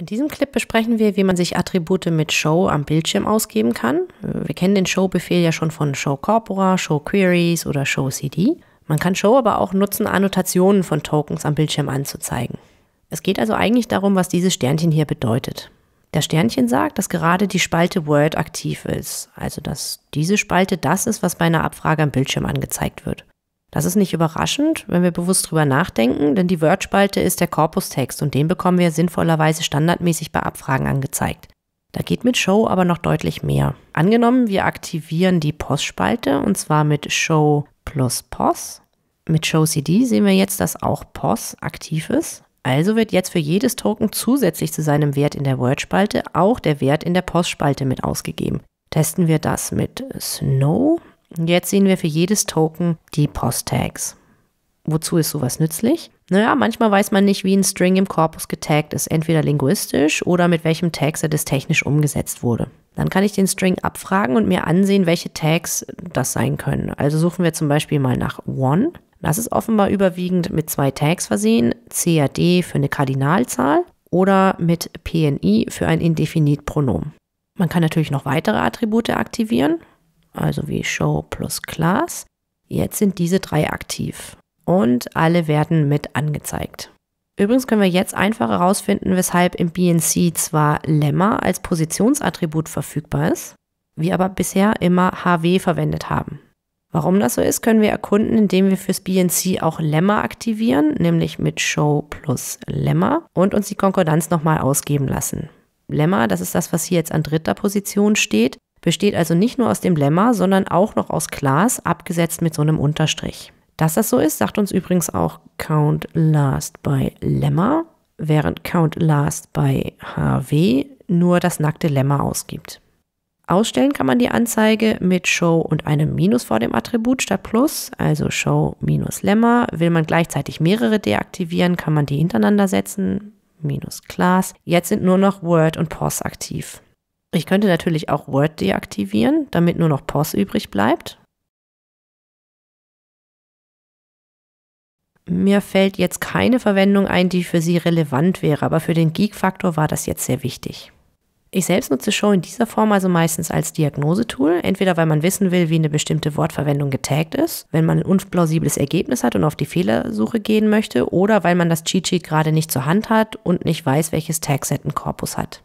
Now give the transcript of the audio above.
In diesem Clip besprechen wir, wie man sich Attribute mit Show am Bildschirm ausgeben kann. Wir kennen den Show-Befehl ja schon von Show Corpora, Show Queries oder Show CD. Man kann Show aber auch nutzen, Annotationen von Tokens am Bildschirm anzuzeigen. Es geht also eigentlich darum, was dieses Sternchen hier bedeutet. Das Sternchen sagt, dass gerade die Spalte Word aktiv ist, also dass diese Spalte das ist, was bei einer Abfrage am Bildschirm angezeigt wird. Das ist nicht überraschend, wenn wir bewusst drüber nachdenken, denn die Word-Spalte ist der Korpustext und den bekommen wir sinnvollerweise standardmäßig bei Abfragen angezeigt. Da geht mit Show aber noch deutlich mehr. Angenommen, wir aktivieren die Postspalte und zwar mit Show plus POS. Mit Show CD sehen wir jetzt, dass auch POS aktiv ist. Also wird jetzt für jedes Token zusätzlich zu seinem Wert in der Word-Spalte auch der Wert in der Postspalte mit ausgegeben. Testen wir das mit Snow, Jetzt sehen wir für jedes Token die Post-Tags. Wozu ist sowas nützlich? Naja, manchmal weiß man nicht, wie ein String im Korpus getaggt ist, entweder linguistisch oder mit welchem Tag das technisch umgesetzt wurde. Dann kann ich den String abfragen und mir ansehen, welche Tags das sein können. Also suchen wir zum Beispiel mal nach one. Das ist offenbar überwiegend mit zwei Tags versehen, CAD für eine Kardinalzahl oder mit PNI für ein Indefinitpronomen. Man kann natürlich noch weitere Attribute aktivieren also wie Show plus Class. Jetzt sind diese drei aktiv und alle werden mit angezeigt. Übrigens können wir jetzt einfach herausfinden, weshalb im BNC zwar Lemma als Positionsattribut verfügbar ist, wir aber bisher immer HW verwendet haben. Warum das so ist, können wir erkunden, indem wir fürs BNC auch Lemma aktivieren, nämlich mit Show plus Lemma und uns die Konkordanz nochmal ausgeben lassen. Lemma, das ist das, was hier jetzt an dritter Position steht, Besteht also nicht nur aus dem Lemma, sondern auch noch aus Class, abgesetzt mit so einem Unterstrich. Dass das so ist, sagt uns übrigens auch Count Last by Lemma, während Count Last by HW nur das nackte Lemma ausgibt. Ausstellen kann man die Anzeige mit Show und einem Minus vor dem Attribut statt Plus, also Show minus Lemma. Will man gleichzeitig mehrere deaktivieren, kann man die hintereinander setzen, minus Class. Jetzt sind nur noch Word und POS aktiv. Ich könnte natürlich auch Word deaktivieren, damit nur noch POS übrig bleibt. Mir fällt jetzt keine Verwendung ein, die für Sie relevant wäre, aber für den Geek-Faktor war das jetzt sehr wichtig. Ich selbst nutze Show in dieser Form also meistens als Diagnosetool, entweder weil man wissen will, wie eine bestimmte Wortverwendung getaggt ist, wenn man ein unplausibles Ergebnis hat und auf die Fehlersuche gehen möchte, oder weil man das Cheat Sheet gerade nicht zur Hand hat und nicht weiß, welches Tagset ein Korpus hat.